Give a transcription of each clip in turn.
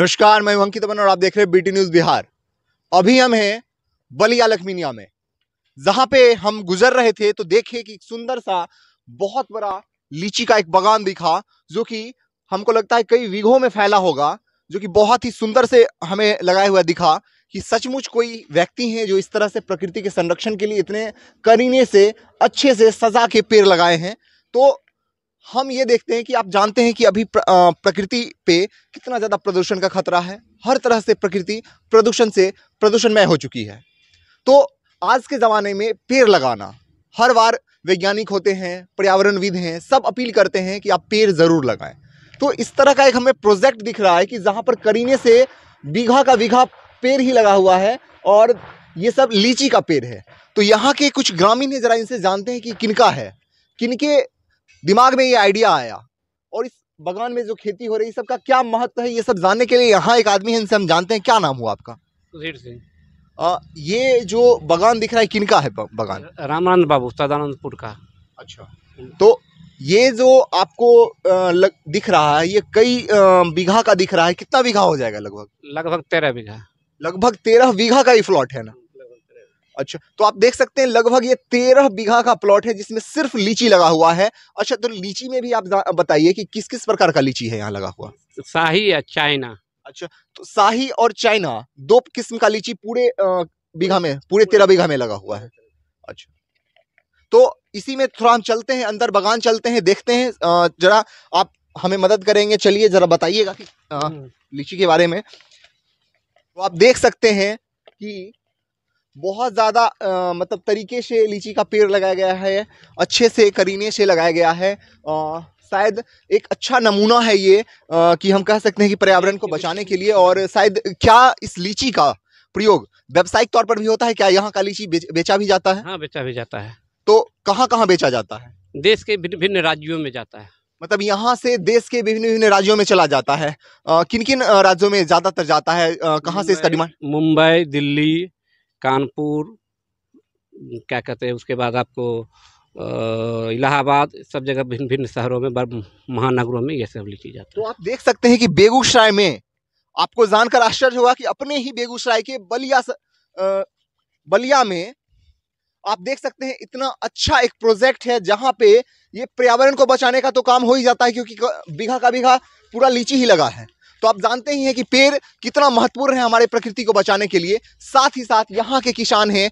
नमस्कार मैं अंकित अमन और आप देख रहे हैं बीटी न्यूज़ बिहार अभी हम हैं बलिया लखमीनिया में जहां पे हम गुजर रहे थे तो देखे कि सुंदर सा बहुत बड़ा लीची का एक बगान दिखा जो कि हमको लगता है कई विघो में फैला होगा जो कि बहुत ही सुंदर से हमें लगाए हुआ दिखा कि सचमुच कोई व्यक्ति है जो इस तरह से प्रकृति के संरक्षण के लिए इतने करीने से अच्छे से सजा के पेड़ लगाए हैं तो हम ये देखते हैं कि आप जानते हैं कि अभी प्र, प्रकृति पे कितना ज़्यादा प्रदूषण का खतरा है हर तरह से प्रकृति प्रदूषण से प्रदूषणमय हो चुकी है तो आज के ज़माने में पेड़ लगाना हर बार वैज्ञानिक होते हैं पर्यावरणविद हैं सब अपील करते हैं कि आप पेड़ ज़रूर लगाएं तो इस तरह का एक हमें प्रोजेक्ट दिख रहा है कि जहाँ पर करीने से बीघा का बीघा पेड़ ही लगा हुआ है और ये सब लीची का पेड़ है तो यहाँ के कुछ ग्रामीण है ज़रा इनसे जानते हैं कि किनका है किनके दिमाग में ये आइडिया आया और इस बगान में जो खेती हो रही सबका क्या महत्व है ये सब जानने के लिए यहाँ एक आदमी है इनसे हम जानते हैं क्या नाम हुआ आपका सुधीर सिंह ये जो बगान दिख रहा है किनका है बगान रामानंद बाबू सदानंदपुर का अच्छा तो ये जो आपको लग, दिख रहा है ये कई बीघा का दिख रहा है कितना बीघा हो जाएगा लगभग लगभग तेरह बीघा लगभग तेरह बीघा का ये प्लॉट है ना अच्छा तो आप देख सकते हैं लगभग ये तेरह बीघा का प्लॉट है जिसमें सिर्फ लीची लगा हुआ है अच्छा तो लीची में भी आप बताइए कि किस किस प्रकार का लीची है यहाँ लगा हुआ शाही या चाइना अच्छा तो शाही और चाइना दो किस्म का लीची पूरे बीघा में पूरे तेरह बीघा में लगा हुआ है अच्छा तो इसी में थोड़ा हम चलते हैं अंदर बगान चलते हैं देखते हैं जरा आप हमें मदद करेंगे चलिए जरा बताइएगा कि हम्म। लीची के बारे में तो आप देख सकते हैं कि बहुत ज़्यादा मतलब तरीके से लीची का पेड़ लगाया गया है अच्छे से करीने से लगाया गया है आ, शायद एक अच्छा नमूना है ये आ, कि हम कह सकते हैं कि पर्यावरण को बचाने के लिए और शायद क्या इस लीची का प्रयोग व्यावसायिक तौर पर भी होता है क्या यहाँ का लीची बेच, बेचा भी जाता है हाँ बेचा भी जाता है तो कहाँ कहाँ बेचा जाता है देश के भिन्न भिन्न राज्यों में जाता है मतलब यहाँ से देश के विभिन्न विभिन्न राज्यों में चला जाता है किन किन राज्यों में ज़्यादातर जाता है कहाँ से इसका डिमांड मुंबई दिल्ली कानपुर क्या कहते हैं उसके बाद आपको इलाहाबाद सब जगह भिन्न भिन्न शहरों में महानगरों में ये सब लिखी जाती तो है तो आप देख सकते हैं कि बेगूसराय में आपको जानकर आश्चर्य होगा कि अपने ही बेगूसराय के बलिया आ, बलिया में आप देख सकते हैं इतना अच्छा एक प्रोजेक्ट है जहाँ पे ये पर्यावरण को बचाने का तो काम हो ही जाता है क्योंकि बीघा का बीघा पूरा लीची ही लगा है तो आप जानते ही हैं कि पेड़ कितना महत्वपूर्ण है हमारे प्रकृति को बचाने के लिए साथ ही साथ यहाँ के किसान हैं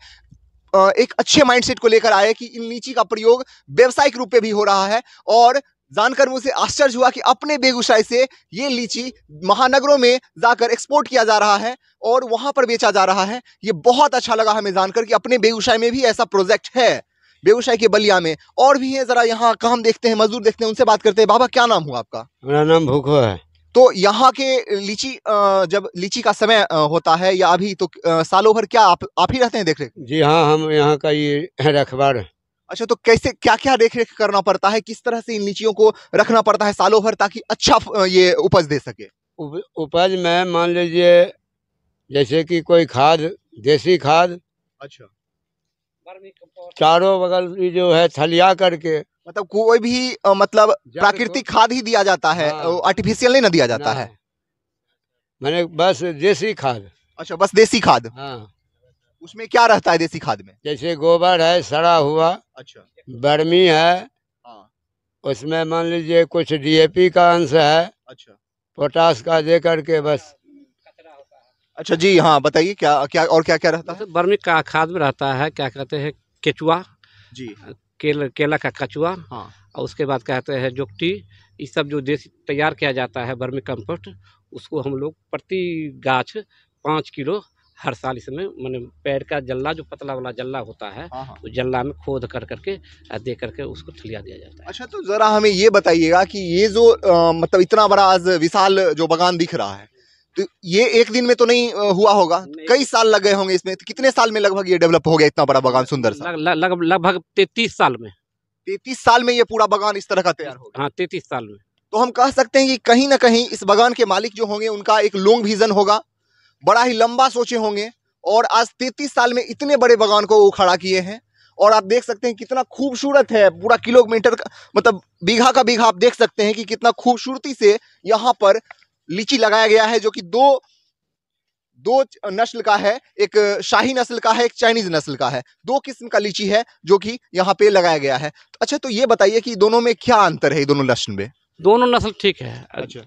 एक अच्छे माइंडसेट को लेकर आए कि इन लीची का प्रयोग व्यवसायिक रूप में भी हो रहा है और जानकर मुझे आश्चर्य हुआ कि अपने बेगूसराय से ये लीची महानगरों में जाकर एक्सपोर्ट किया जा रहा है और वहाँ पर बेचा जा रहा है ये बहुत अच्छा लगा हमें जानकर कि अपने बेगूसराय में भी ऐसा प्रोजेक्ट है बेगूसराय के बलिया में और भी है जरा यहाँ काम देखते हैं मजदूर देखते हैं उनसे बात करते हैं बाबा क्या नाम हुआ आपका मेरा नाम भूखो है तो यहाँ के लीची जब लीची का समय होता है या अभी तो सालों भर क्या आप आप ही रहते हैं देख रेख जी हाँ हम यहाँ का ये रखबार अच्छा तो कैसे क्या क्या देख रेख करना पड़ता है किस तरह से इन लीचियों को रखना पड़ता है सालों भर ताकि अच्छा ये उपज दे सके उपज में मान लीजिए जैसे कि कोई खाद देसी खाद अच्छा चारों बगल जो है थलिया करके मतलब कोई भी मतलब प्राकृतिक खाद ही दिया जाता है आर्टिफिशियल हाँ। नहीं ना दिया जाता है मैंने बस देसी खाद अच्छा बस देसी खाद हाँ। उसमें क्या रहता है देसी खाद में जैसे गोबर है सड़ा हुआ अच्छा बर्मी है हाँ। उसमें मान लीजिए कुछ डीएपी का अंश है अच्छा पोटास का दे करके बस अच्छा जी हाँ बताइए क्या क्या और क्या क्या रहता है बर्मी का खाद में रहता है क्या कहते हैं केचुआ जी केल केला का कचुआ हाँ और उसके बाद कहते हैं जोकटी ये सब जो देसी तैयार किया जाता है बर्मी कंपोस्ट उसको हम लोग प्रति गाछ पाँच किलो हर साल इसमें मैंने पेड़ का जल्ला जो पतला वाला जल्ला होता है उस हाँ, हाँ। तो जल्ला में खोद कर करके दे करके उसको थलिया दिया जाता है अच्छा तो ज़रा हमें ये बताइएगा कि ये जो आ, मतलब इतना बड़ा आज विशाल जो बगान दिख रहा है तो ये एक दिन में तो नहीं हुआ होगा नहीं। कई साल लग गए होंगे इसमें तो कितने साल में लगभग ये डेवलप हो गया इतना बड़ा बगान सुंदर सा लगभग तैतीस साल में तैतीस साल में ये पूरा बगान इस तरह का तैयार हो गया हाँ तैतीस साल में तो हम कह सकते हैं कि कहीं ना कहीं इस बगान के मालिक जो होंगे उनका एक लॉन्ग विजन होगा बड़ा ही लंबा सोचे होंगे और आज तैतीस साल में इतने बड़े बगान को वो खड़ा किए हैं और आप देख सकते हैं कितना खूबसूरत है पूरा किलोमीटर का मतलब बीघा का बीघा आप देख सकते हैं कि कितना खूबसूरती से यहाँ पर लीची लगाया गया है जो कि दो दो नस्ल का है एक शाही नस्ल का है एक चाइनीज नस्ल का है दो किस्म का लीची है जो कि यहाँ पे लगाया गया है तो अच्छा तो ये बताइए कि दोनों में क्या अंतर है दोनों नस्ल में दोनों नस्ल ठीक है अच्छा।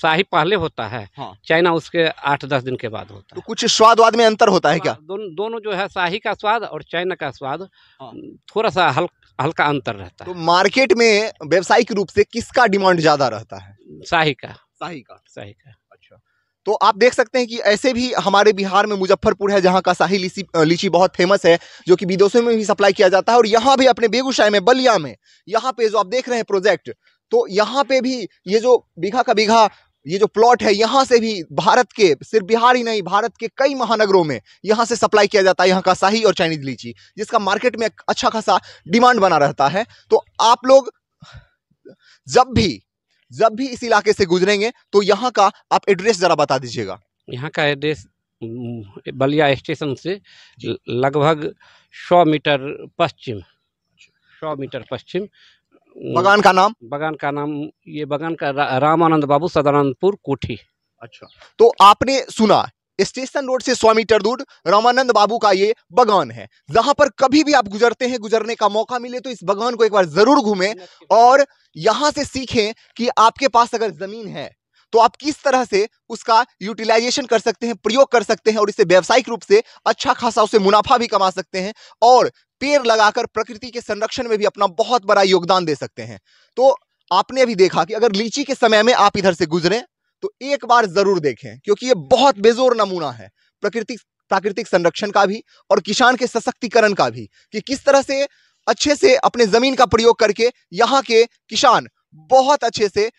शाही पहले होता है हाँ। चाइना उसके आठ दस दिन के बाद होता तो है तो कुछ स्वाद वाद में अंतर होता है क्या हाँ, दोनों दोनों जो है शाही का स्वाद और चाइना का स्वाद हाँ। थोड़ा सा हल, हल्का अंतर रहता तो है तो मार्केट में व्यवसायिक रूप से किसका डिमांड ज्यादा रहता है शाही का शाही का शाही का अच्छा तो आप देख सकते हैं कि ऐसे भी हमारे बिहार में मुजफ्फरपुर है जहाँ का शाही लीची लीची बहुत फेमस है जो कि विदेशों में भी सप्लाई किया जाता है और यहाँ भी अपने बेगूसराय में बलिया में यहाँ पे जो आप देख रहे हैं प्रोजेक्ट तो यहाँ पे भी ये जो बीघा का बीघा ये जो प्लॉट है यहाँ से भी भारत के सिर्फ बिहार ही नहीं भारत के कई महानगरों में यहाँ से सप्लाई किया जाता है यहाँ का शाही और चाइनीज लीची जिसका मार्केट में अच्छा खासा डिमांड बना रहता है तो आप लोग जब भी जब भी इस इलाके से गुजरेंगे तो यहाँ का आप एड्रेस ज़रा बता दीजिएगा यहाँ का एड्रेस बलिया स्टेशन से लगभग सौ मीटर पश्चिम सौ मीटर पश्चिम बगान का नाम बगान का नाम ये बगान का रा, रामानंद बाबू सदानंदपुर कोठी अच्छा तो आपने सुना स्टेशन रोड से सौ मीटर दूर रामानंद बाबू का ये बगान है जहां पर कभी भी आप गुजरते हैं गुजरने का मौका मिले तो इस बगान को एक बार जरूर घूमें और यहां से सीखें कि आपके पास अगर जमीन है तो आप किस तरह से उसका यूटिलाइजेशन कर सकते हैं प्रयोग कर सकते हैं और इसे व्यावसायिक रूप से अच्छा खासा उसे मुनाफा भी कमा सकते हैं और पेड़ लगाकर प्रकृति के संरक्षण में भी अपना बहुत बड़ा योगदान दे सकते हैं तो आपने अभी देखा कि अगर लीची के समय में आप इधर से गुजरें तो एक बार जरूर देखें क्योंकि ये बहुत बेजोर नमूना है प्रकृति प्राकृतिक संरक्षण का भी और किसान के सशक्तिकरण का भी कि किस तरह से अच्छे से अपने ज़मीन का प्रयोग करके यहाँ के किसान बहुत अच्छे से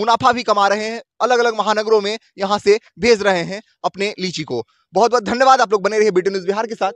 मुनाफा भी कमा रहे हैं अलग अलग महानगरों में यहाँ से भेज रहे हैं अपने लीची को बहुत बहुत धन्यवाद आप लोग बने रहिए बीटी न्यूज़ बिहार के साथ